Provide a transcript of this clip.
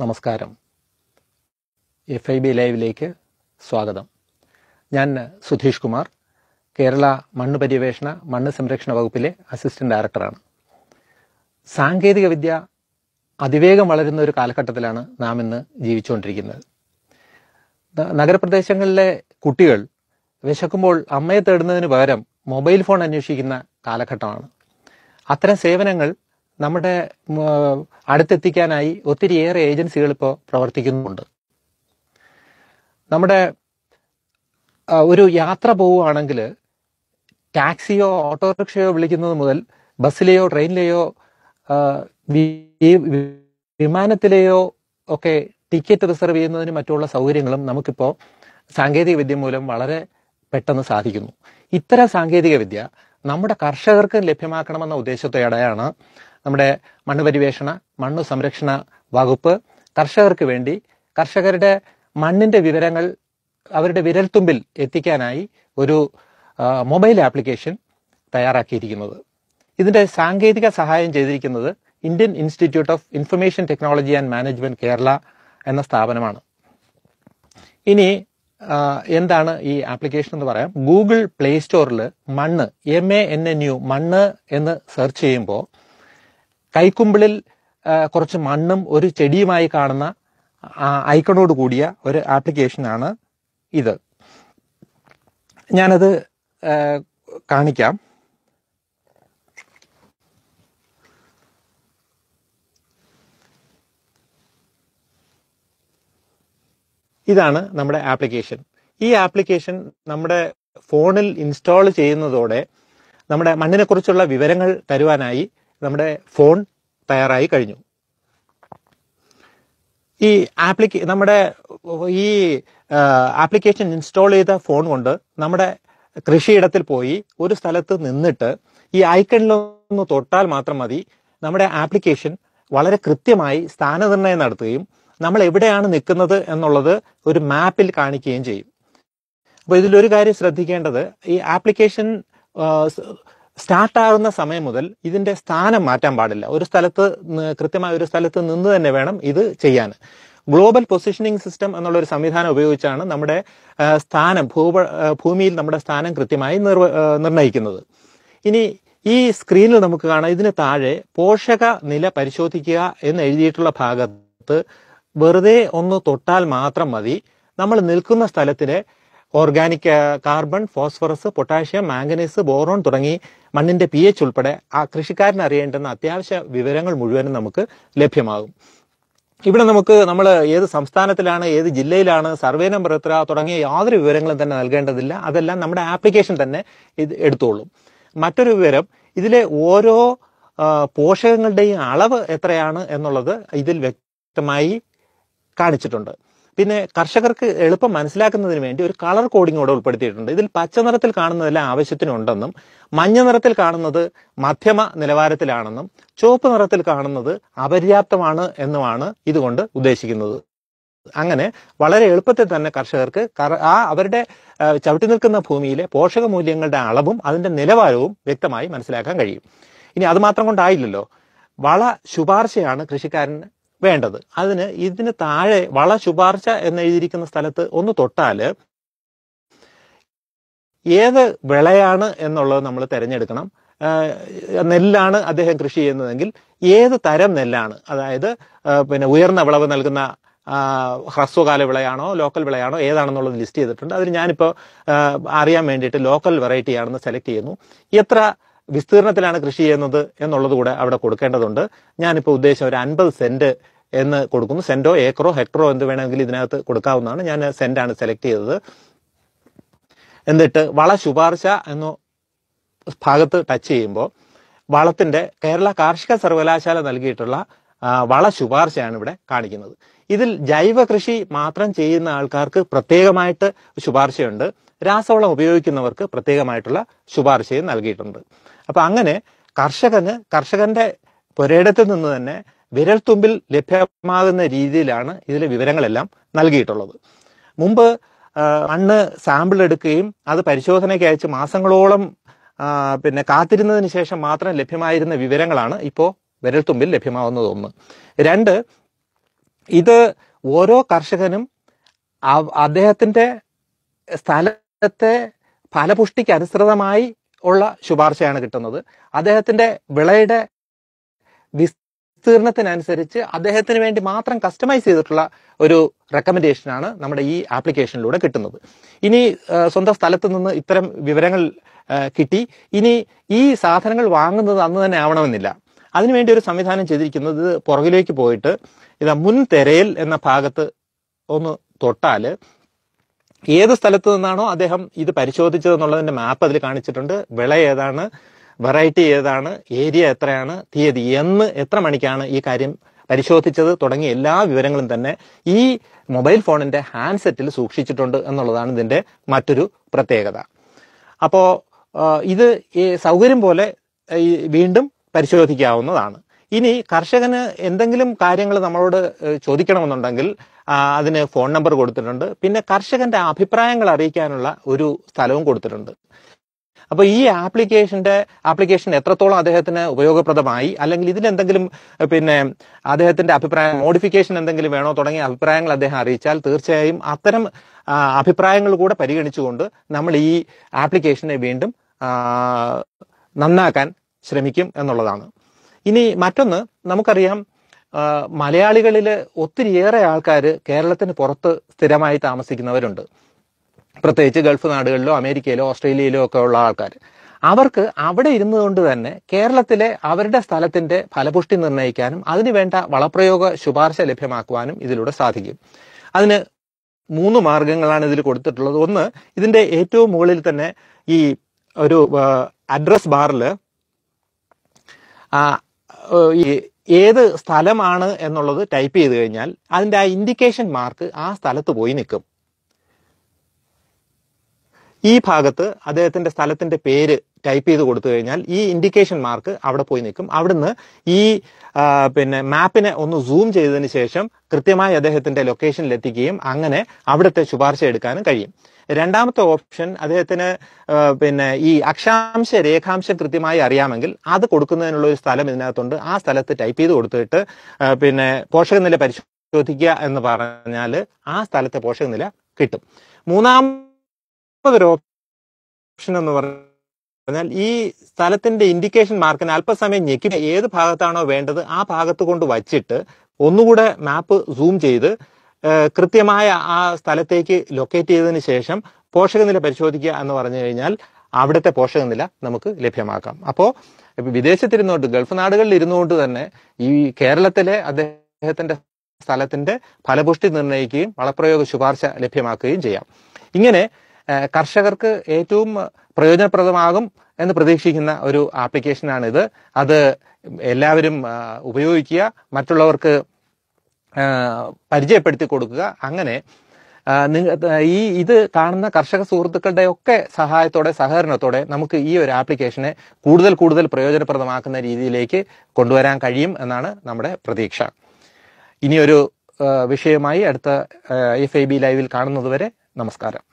നമസ്കാരം F I B ലൈവിലേക്ക് സ്വാഗതം ഞാൻ സുധീഷ് കുമാർ കേരള മണ്ണ് പര്യവേഷണ മണ്ണ് സംരക്ഷണ വകുപ്പിലെ അസിസ്റ്റന്റ് ഡയറക്ടറാണ് സാങ്കേതിക അതിവേഗം വളരുന്ന ഒരു കാലഘട്ടത്തിലാണ് നാം ഇന്ന് ജീവിച്ചുകൊണ്ടിരിക്കുന്നത് നഗരപ്രദേശങ്ങളിലെ കുട്ടികൾ വിശക്കുമ്പോൾ അമ്മയെ തേടുന്നതിന് പകരം മൊബൈൽ ഫോൺ അന്വേഷിക്കുന്ന കാലഘട്ടമാണ് അത്തരം സേവനങ്ങൾ നമ്മുടെ അടുത്തെത്തിക്കാനായി ഒത്തിരിയേറെ ഏജൻസികൾ ഇപ്പോൾ പ്രവർത്തിക്കുന്നുണ്ട് നമ്മുടെ ഒരു യാത്ര പോവുകയാണെങ്കിൽ ടാക്സിയോ ഓട്ടോറിക്ഷയോ വിളിക്കുന്നത് മുതൽ ബസ്സിലെയോ ട്രെയിനിലെയോ വിമാനത്തിലെയോ ഒക്കെ ടിക്കറ്റ് റിസർവ് ചെയ്യുന്നതിനും മറ്റുള്ള സൗകര്യങ്ങളും നമുക്കിപ്പോൾ സാങ്കേതികവിദ്യ വിദ്യ മൂലം വളരെ പെട്ടെന്ന് സാധിക്കുന്നു ഇത്തരം സാങ്കേതികവിദ്യ വിദ്യ നമ്മുടെ കർഷകർക്ക് ലഭ്യമാക്കണമെന്ന ഉദ്ദേശത്തോടെയാണ് നമ്മുടെ മണ്ണ് പരിവേഷണ മണ്ണ് സംരക്ഷണ വകുപ്പ് കർഷകർക്ക് വേണ്ടി കർഷകരുടെ മണ്ണിന്റെ വിവരങ്ങൾ അവരുടെ വിരൽത്തുമ്പിൽ എത്തിക്കാനായി ഒരു മൊബൈൽ ആപ്ലിക്കേഷൻ തയ്യാറാക്കിയിരിക്കുന്നത് ഇതിന്റെ സാങ്കേതിക സഹായം ചെയ്തിരിക്കുന്നത് Indian institute of information technology and management Kerala എന്ന സ്ഥാപനമാണ് ഇനി എന്താണ് ഈ ആപ്ലിക്കേഷൻ എന്ന് പറയാം ഗൂഗിൾ പ്ലേ സ്റ്റോറിൽ മണ്ണ് M A N N U മണ്ണ് എന്ന് സെർച്ച് ചെയ്യുമ്പോൾ കൈക്കുമ്പിളിൽ കുറച്ച് മണ്ണും ഒരു ചെടിയുമായി കാണുന്ന ഐക്കണോട് കൂടിയ ഒരു ആപ്ലിക്കേഷനാണ് ഇത് ഞാനത് കാണിക്കാം ഇതാണ് നമ്മുടെ ആപ്ലിക്കേഷൻ ഈ ആപ്ലിക്കേഷൻ നമ്മുടെ ഫോണിൽ ഇൻസ്റ്റാൾ ചെയ്യുന്നതോടെ നമ്മുടെ മണ്ണിനെക്കുറിച്ചുള്ള വിവരങ്ങൾ തരുവാനായി നമ്മുടെ ഫോൺ തയ്യാറായി കഴിഞ്ഞു ഈ ആപ്ലിക്ക നമ്മുടെ ഈ ആപ്ലിക്കേഷൻ ഇൻസ്റ്റാൾ ചെയ്ത ഫോൺ കൊണ്ട് നമ്മുടെ കൃഷിയിടത്തിൽ പോയി ഒരു സ്ഥലത്ത് നിന്നിട്ട് ഈ ഐക്കണിലൊന്ന് തൊട്ടാൽ മാത്രം മതി നമ്മുടെ ആപ്ലിക്കേഷൻ വളരെ കൃത്യമായി സ്ഥാനനിർണ്ണയം നടത്തുകയും നമ്മൾ എവിടെയാണ് നിൽക്കുന്നത് എന്നുള്ളത് ഒരു മാപ്പിൽ കാണിക്കുകയും ചെയ്യും അപ്പോൾ ഇതിലൊരു കാര്യം ശ്രദ്ധിക്കേണ്ടത് ഈ ആപ്ലിക്കേഷൻ സ്റ്റാർട്ടാകുന്ന സമയം മുതൽ ഇതിന്റെ സ്ഥാനം മാറ്റാൻ പാടില്ല ഒരു സ്ഥലത്ത് കൃത്യമായ ഒരു സ്ഥലത്ത് നിന്ന് തന്നെ വേണം ഇത് ചെയ്യാൻ ഗ്ലോബൽ പൊസിഷനിങ് സിസ്റ്റം എന്നുള്ള ഒരു സംവിധാനം ഉപയോഗിച്ചാണ് നമ്മുടെ സ്ഥാനം ഭൂപ ഭൂമിയിൽ നമ്മുടെ സ്ഥാനം കൃത്യമായി നിർവ നിർണ്ണയിക്കുന്നത് ഇനി ഈ സ്ക്രീനിൽ നമുക്ക് കാണാം ഇതിന് താഴെ പോഷക നില പരിശോധിക്കുക എന്ന് എഴുതിയിട്ടുള്ള ഭാഗത്ത് വെറുതെ ഒന്ന് തൊട്ടാൽ മാത്രം മതി നമ്മൾ നിൽക്കുന്ന സ്ഥലത്തിലെ organic carbon phosphorus potassium manganese boron തുടങ്ങി മണ്ണിന്റെ പി എച്ച് ഉൾപ്പെടെ ആ കൃഷിക്കാരൻ അറിയേണ്ടുന്ന അത്യാവശ്യ വിവരങ്ങൾ മുഴുവനും നമുക്ക് ലഭ്യമാകും ഇവിടെ നമുക്ക് നമ്മൾ ഏത് സംസ്ഥാനത്തിലാണ് ഏത് ജില്ലയിലാണ് സർവേ നമ്പർ എത്ര തുടങ്ങിയ യാതൊരു വിവരങ്ങളും തന്നെ നൽകേണ്ടതില്ല അതെല്ലാം നമ്മുടെ ആപ്ലിക്കേഷൻ തന്നെ ഇത് എടുത്തോളും മറ്റൊരു വിവരം ഇതിലെ ഓരോ പോഷകങ്ങളുടെയും അളവ് എത്രയാണ് എന്നുള്ളത് ഇതിൽ വ്യക്തമായി കാണിച്ചിട്ടുണ്ട് പിന്നെ കർഷകർക്ക് എളുപ്പം മനസ്സിലാക്കുന്നതിന് വേണ്ടി ഒരു കളർ കോഡിംഗ് കൂടെ ഉൾപ്പെടുത്തിയിട്ടുണ്ട് ഇതിൽ പച്ച നിറത്തിൽ കാണുന്നതെല്ലാം ആവശ്യത്തിനുണ്ടെന്നും മഞ്ഞ നിറത്തിൽ കാണുന്നത് മധ്യമ നിലവാരത്തിലാണെന്നും ചുവപ്പ് നിറത്തിൽ കാണുന്നത് അപര്യാപ്തമാണ് എന്നുമാണ് ഇതുകൊണ്ട് ഉദ്ദേശിക്കുന്നത് അങ്ങനെ വളരെ എളുപ്പത്തിൽ തന്നെ കർഷകർക്ക് ആ അവരുടെ ചവിട്ടി നിൽക്കുന്ന ഭൂമിയിലെ പോഷക മൂല്യങ്ങളുടെ അളവും അതിന്റെ നിലവാരവും വ്യക്തമായി മനസ്സിലാക്കാൻ കഴിയും ഇനി അത് മാത്രം കൊണ്ടായില്ലല്ലോ വള ശുപാർശയാണ് കൃഷിക്കാരന് വേണ്ടത് അതിന് ഇതിന് താഴെ വള ശുപാർശ എന്ന് എഴുതിയിരിക്കുന്ന സ്ഥലത്ത് ഒന്ന് തൊട്ടാൽ ഏത് വിളയാണ് എന്നുള്ളത് നമ്മൾ തിരഞ്ഞെടുക്കണം നെല്ലാണ് അദ്ദേഹം കൃഷി ചെയ്യുന്നതെങ്കിൽ ഏത് തരം നെല്ലാണ് അതായത് പിന്നെ ഉയർന്ന വിളവ് നൽകുന്ന ഹ്രസ്വകാല വിളയാണോ ലോക്കൽ വിളയാണോ ഏതാണെന്നുള്ളത് ലിസ്റ്റ് ചെയ്തിട്ടുണ്ട് അതിന് ഞാനിപ്പോൾ അറിയാൻ വേണ്ടിയിട്ട് ലോക്കൽ വെറൈറ്റി ആണെന്ന് സെലക്ട് ചെയ്യുന്നു എത്ര വിസ്തീർണത്തിലാണ് കൃഷി ചെയ്യുന്നത് എന്നുള്ളത് കൂടെ അവിടെ കൊടുക്കേണ്ടതുണ്ട് ഞാനിപ്പോൾ ഉദ്ദേശം ഒരു അൻപത് സെന്റ് എന്ന് കൊടുക്കുന്നു സെന്റോ ഏക്കറോ ഹെക്ടറോ എന്ത് വേണമെങ്കിൽ ഇതിനകത്ത് കൊടുക്കാവുന്നതാണ് ഞാൻ സെന്റാണ് സെലക്ട് ചെയ്തത് എന്നിട്ട് വള ശുപാർശ എന്ന ഭാഗത്ത് ടച്ച് ചെയ്യുമ്പോൾ വളത്തിന്റെ കേരള കാർഷിക സർവകലാശാല നൽകിയിട്ടുള്ള വള ശുപാർശയാണ് ഇവിടെ കാണിക്കുന്നത് ഇതിൽ ജൈവ കൃഷി മാത്രം ചെയ്യുന്ന ആൾക്കാർക്ക് പ്രത്യേകമായിട്ട് ശുപാർശയുണ്ട് രാസവളം ഉപയോഗിക്കുന്നവർക്ക് പ്രത്യേകമായിട്ടുള്ള ശുപാർശയും നൽകിയിട്ടുണ്ട് അപ്പൊ അങ്ങനെ കർഷകന് കർഷകന്റെ പുരയിടത്തിൽ നിന്ന് തന്നെ വിരൽത്തുമ്പിൽ ലഭ്യമാകുന്ന രീതിയിലാണ് ഇതിലെ വിവരങ്ങളെല്ലാം നൽകിയിട്ടുള്ളത് മുമ്പ് മണ്ണ് സാമ്പിൾ എടുക്കുകയും അത് പരിശോധനയ്ക്ക് അയച്ച് മാസങ്ങളോളം പിന്നെ കാത്തിരുന്നതിന് ശേഷം മാത്രം ലഭ്യമായിരുന്ന വിവരങ്ങളാണ് ഇപ്പോൾ വിരൽത്തുമ്പിൽ ലഭ്യമാവുന്നത് ഒന്ന് രണ്ട് ഇത് ഓരോ കർഷകനും അദ്ദേഹത്തിൻ്റെ സ്ഥലത്തെ ഫലപുഷ്ടിക്ക് അനുസൃതമായി ഉള്ള ശുപാർശയാണ് കിട്ടുന്നത് അദ്ദേഹത്തിൻ്റെ വിളയുടെ വിസ്തീർണത്തിനനുസരിച്ച് അദ്ദേഹത്തിന് വേണ്ടി മാത്രം കസ്റ്റമൈസ് ചെയ്തിട്ടുള്ള ഒരു റെക്കമെൻഡേഷനാണ് നമ്മുടെ ഈ ആപ്ലിക്കേഷനിലൂടെ കിട്ടുന്നത് ഇനി സ്വന്തം സ്ഥലത്ത് നിന്ന് ഇത്തരം വിവരങ്ങൾ കിട്ടി ഇനി ഈ സാധനങ്ങൾ വാങ്ങുന്നത് അന്ന് തന്നെ ആവണമെന്നില്ല അതിനുവേണ്ടി ഒരു സംവിധാനം ചെയ്തിരിക്കുന്നത് പുറകിലേക്ക് പോയിട്ട് ഇതാ മുൻ തെരയിൽ എന്ന ഭാഗത്ത് ഒന്ന് തൊട്ടാൽ ഏത് സ്ഥലത്ത് നിന്നാണോ അദ്ദേഹം ഇത് പരിശോധിച്ചതെന്നുള്ളതിന്റെ മാപ്പ് അതിൽ കാണിച്ചിട്ടുണ്ട് വിള ഏതാണ് വെറൈറ്റി ഏതാണ് ഏരിയ എത്രയാണ് തീയതി എന്ന് എത്ര മണിക്കാണ് ഈ കാര്യം പരിശോധിച്ചത് തുടങ്ങിയ എല്ലാ വിവരങ്ങളും തന്നെ ഈ മൊബൈൽ ഫോണിന്റെ ഹാൻഡ്സെറ്റിൽ സൂക്ഷിച്ചിട്ടുണ്ട് എന്നുള്ളതാണ് ഇതിന്റെ മറ്റൊരു പ്രത്യേകത അപ്പോൾ ഇത് സൗകര്യം പോലെ വീണ്ടും പരിശോധിക്കാവുന്നതാണ് ഇനി കർഷകന് എന്തെങ്കിലും കാര്യങ്ങൾ നമ്മളോട് ചോദിക്കണമെന്നുണ്ടെങ്കിൽ അതിന് ഫോൺ നമ്പർ കൊടുത്തിട്ടുണ്ട് പിന്നെ കർഷകന്റെ അഭിപ്രായങ്ങൾ അറിയിക്കാനുള്ള ഒരു സ്ഥലവും കൊടുത്തിട്ടുണ്ട് അപ്പോൾ ഈ ആപ്ലിക്കേഷന്റെ ആപ്ലിക്കേഷൻ എത്രത്തോളം അദ്ദേഹത്തിന് ഉപയോഗപ്രദമായി അല്ലെങ്കിൽ ഇതിനെന്തെങ്കിലും പിന്നെ അദ്ദേഹത്തിന്റെ അഭിപ്രായം മോഡിഫിക്കേഷൻ എന്തെങ്കിലും വേണോ തുടങ്ങിയ അഭിപ്രായങ്ങൾ അദ്ദേഹം അറിയിച്ചാൽ തീർച്ചയായും അത്തരം അഭിപ്രായങ്ങൾ കൂടെ പരിഗണിച്ചുകൊണ്ട് നമ്മൾ ഈ ആപ്ലിക്കേഷനെ വീണ്ടും നന്നാക്കാൻ ശ്രമിക്കും എന്നുള്ളതാണ് ഇനി മറ്റൊന്ന് നമുക്കറിയാം മലയാളികളിൽ ഒത്തിരിയേറെ ആൾക്കാർ കേരളത്തിന് പുറത്ത് സ്ഥിരമായി താമസിക്കുന്നവരുണ്ട് പ്രത്യേകിച്ച് ഗൾഫ് നാടുകളിലോ അമേരിക്കയിലോ ഓസ്ട്രേലിയയിലോ ഒക്കെ ഉള്ള ആൾക്കാർ അവർക്ക് അവിടെ ഇരുന്നുകൊണ്ട് തന്നെ കേരളത്തിലെ അവരുടെ സ്ഥലത്തിന്റെ ഫലപുഷ്ടി നിർണ്ണയിക്കാനും അതിനുവേണ്ട വളപ്രയോഗ ശുപാർശ ലഭ്യമാക്കുവാനും ഇതിലൂടെ സാധിക്കും അതിന് മൂന്ന് മാർഗങ്ങളാണ് ഇതിൽ കൊടുത്തിട്ടുള്ളത് ഒന്ന് ഇതിന്റെ ഏറ്റവും മുകളിൽ തന്നെ ഈ ഒരു അഡ്രസ് ബാറിൽ ഈ ഏത് സ്ഥലമാണ് എന്നുള്ളത് ടൈപ്പ് ചെയ്ത് കഴിഞ്ഞാൽ അതിൻ്റെ ആ ഇൻഡിക്കേഷൻ മാർക്ക് ആ സ്ഥലത്ത് പോയി നിൽക്കും ഈ ഭാഗത്ത് അദ്ദേഹത്തിൻ്റെ സ്ഥലത്തിൻ്റെ പേര് ടൈപ്പ് ചെയ്ത് കൊടുത്തു കഴിഞ്ഞാൽ ഈ ഇൻഡിക്കേഷൻ മാർക്ക് അവിടെ പോയി നിൽക്കും അവിടുന്ന് ഈ പിന്നെ മാപ്പിനെ ഒന്ന് സൂം ചെയ്തതിന് ശേഷം കൃത്യമായി അദ്ദേഹത്തിന്റെ ലൊക്കേഷനിൽ എത്തിക്കുകയും അങ്ങനെ അവിടുത്തെ ശുപാർശ എടുക്കാനും കഴിയും രണ്ടാമത്തെ ഓപ്ഷൻ അദ്ദേഹത്തിന് പിന്നെ ഈ അക്ഷാംശ രേഖാംശം കൃത്യമായി അറിയാമെങ്കിൽ അത് കൊടുക്കുന്നതിനുള്ള ഒരു സ്ഥലം ഇതിനകത്തുണ്ട് ആ സ്ഥലത്ത് ടൈപ്പ് ചെയ്ത് കൊടുത്തിട്ട് പിന്നെ പോഷകനില പരിശോധിക്കുക എന്ന് പറഞ്ഞാൽ ആ സ്ഥലത്തെ പോഷകനില കിട്ടും മൂന്നാമതൊരു ഓപ്ഷൻ എന്ന് പറഞ്ഞാൽ എന്നാൽ ഈ സ്ഥലത്തിന്റെ ഇൻഡിക്കേഷൻ മാർക്കിന് അല്പസമയം ഞെക്കി ഏത് ഭാഗത്താണോ വേണ്ടത് ആ ഭാഗത്ത് കൊണ്ട് വച്ചിട്ട് ഒന്നുകൂടെ മാപ്പ് സൂം ചെയ്ത് കൃത്യമായ ആ സ്ഥലത്തേക്ക് ലൊക്കേറ്റ് ചെയ്തതിന് ശേഷം പോഷകനില പരിശോധിക്കുക എന്ന് പറഞ്ഞു കഴിഞ്ഞാൽ അവിടുത്തെ പോഷകനില നമുക്ക് ലഭ്യമാക്കാം അപ്പോൾ വിദേശത്തിരുന്നുകൊണ്ട് ഗൾഫ് നാടുകളിൽ ഇരുന്നുകൊണ്ട് തന്നെ ഈ കേരളത്തിലെ അദ്ദേഹത്തിന്റെ സ്ഥലത്തിന്റെ ഫലപുഷ്ടി നിർണ്ണയിക്കുകയും വളപ്രയോഗ ശുപാർശ ലഭ്യമാക്കുകയും ചെയ്യാം ഇങ്ങനെ കർഷകർക്ക് ഏറ്റവും പ്രയോജനപ്രദമാകും എന്ന് പ്രതീക്ഷിക്കുന്ന ഒരു ആപ്ലിക്കേഷനാണിത് അത് എല്ലാവരും ഉപയോഗിക്കുക മറ്റുള്ളവർക്ക് പരിചയപ്പെടുത്തി കൊടുക്കുക അങ്ങനെ ഈ ഇത് കാണുന്ന കർഷക സുഹൃത്തുക്കളുടെ ഒക്കെ സഹായത്തോടെ സഹകരണത്തോടെ നമുക്ക് ഈ ഒരു ആപ്ലിക്കേഷനെ കൂടുതൽ കൂടുതൽ പ്രയോജനപ്രദമാക്കുന്ന രീതിയിലേക്ക് കൊണ്ടുവരാൻ കഴിയും എന്നാണ് നമ്മുടെ പ്രതീക്ഷ ഇനിയൊരു വിഷയമായി അടുത്ത എഫ് ഐ ബി ലൈവിൽ കാണുന്നതുവരെ നമസ്കാരം